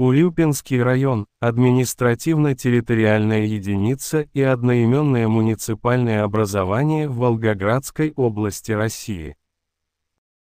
Урюпинский район – административно-территориальная единица и одноименное муниципальное образование в Волгоградской области России.